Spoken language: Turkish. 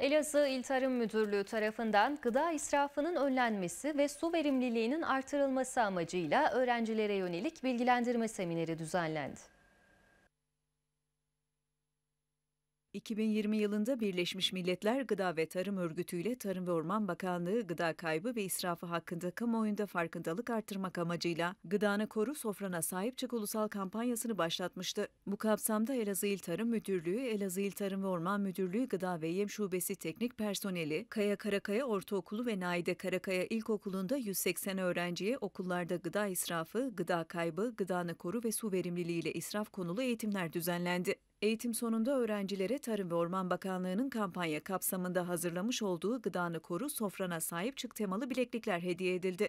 Elazığ İl Tarım Müdürlüğü tarafından gıda israfının önlenmesi ve su verimliliğinin artırılması amacıyla öğrencilere yönelik bilgilendirme semineri düzenlendi. 2020 yılında Birleşmiş Milletler Gıda ve Tarım Örgütü ile Tarım ve Orman Bakanlığı gıda kaybı ve israfı hakkında kamuoyunda farkındalık artırmak amacıyla Gıdana Koru Sofrana Sahip Çık Ulusal kampanyasını başlatmıştı. Bu kapsamda Elazığ İl Tarım Müdürlüğü, Elazığ İl Tarım ve Orman Müdürlüğü Gıda ve Yem Şubesi teknik personeli, Kaya Karakaya Ortaokulu ve Naide Karakaya İlkokulu'nda 180 öğrenciye okullarda gıda israfı, gıda kaybı, gıdanı koru ve su verimliliği ile israf konulu eğitimler düzenlendi. Eğitim sonunda öğrencilere Tarım ve Orman Bakanlığı'nın kampanya kapsamında hazırlamış olduğu gıdanı koru sofrana sahip çık temalı bileklikler hediye edildi.